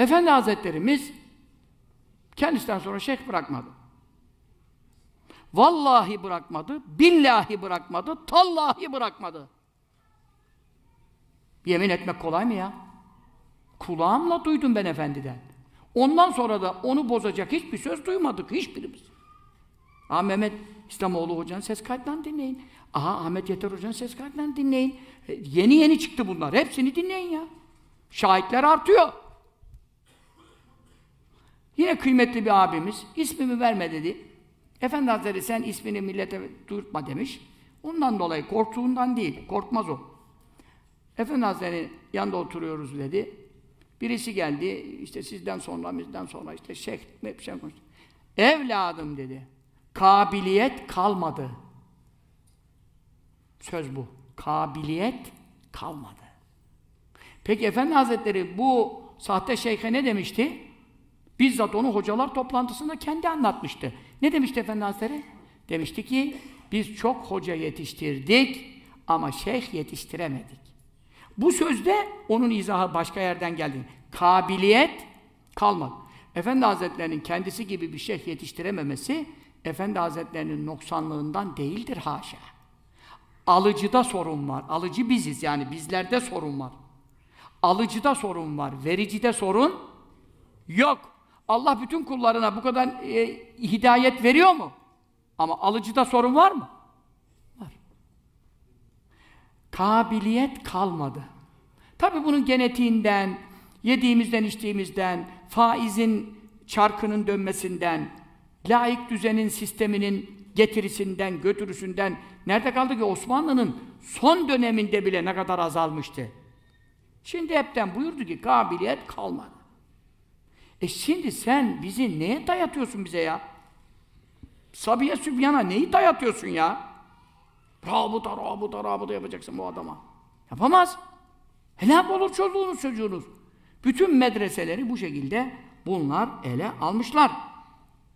Efendi Hazretlerimiz kendisinden sonra şeyh bırakmadı. Vallahi bırakmadı, billahi bırakmadı, tallahi bırakmadı. Yemin etmek kolay mı ya? Kulağımla duydum ben efendiden. Ondan sonra da onu bozacak hiçbir söz duymadık hiçbirimiz. Aa Mehmet İslamoğlu hocanın ses kaydından dinleyin. Aha Ahmet Yeter hocanın ses kaydından dinleyin. E, yeni yeni çıktı bunlar. Hepsini dinleyin ya. Şahitler artıyor. Yine kıymetli bir abimiz, ismimi verme dedi. Efendi Hazretleri sen ismini millete duyurtma demiş. Ondan dolayı, korktuğundan değil, korkmaz o. Efendi Hazretleri yanında oturuyoruz dedi. Birisi geldi, işte sizden sonra, bizden sonra, işte şeyh, hep şey konuştu. Evladım dedi, kabiliyet kalmadı. Söz bu, kabiliyet kalmadı. Peki Efendi Hazretleri bu sahte şeyhe ne demişti? Bizzat onu hocalar toplantısında kendi anlatmıştı. Ne demişti Efendi Hazretleri? Demişti ki, biz çok hoca yetiştirdik ama şeyh yetiştiremedik. Bu sözde onun izahı başka yerden geldi. Kabiliyet kalmadı. Efendi Hazretlerinin kendisi gibi bir şeyh yetiştirememesi, Efendi Hazretlerinin noksanlığından değildir haşa. Alıcıda sorun var. Alıcı biziz yani bizlerde sorun var. Alıcıda sorun var, vericide sorun yok. Allah bütün kullarına bu kadar e, hidayet veriyor mu? Ama alıcıda sorun var mı? Var. Kabiliyet kalmadı. Tabi bunun genetiğinden, yediğimizden içtiğimizden, faizin çarkının dönmesinden, laik düzenin sisteminin getirisinden, götürüsünden, nerede kaldı ki Osmanlı'nın son döneminde bile ne kadar azalmıştı. Şimdi hepten buyurdu ki kabiliyet kalmadı. E şimdi sen bizi neye dayatıyorsun bize ya? Sabiye Sübyan'a neyi dayatıyorsun ya? Rabıta, rabıta, rabıta yapacaksın bu adama. Yapamaz. Helak olur çocuğunuz, çocuğunuz. Bütün medreseleri bu şekilde bunlar ele almışlar.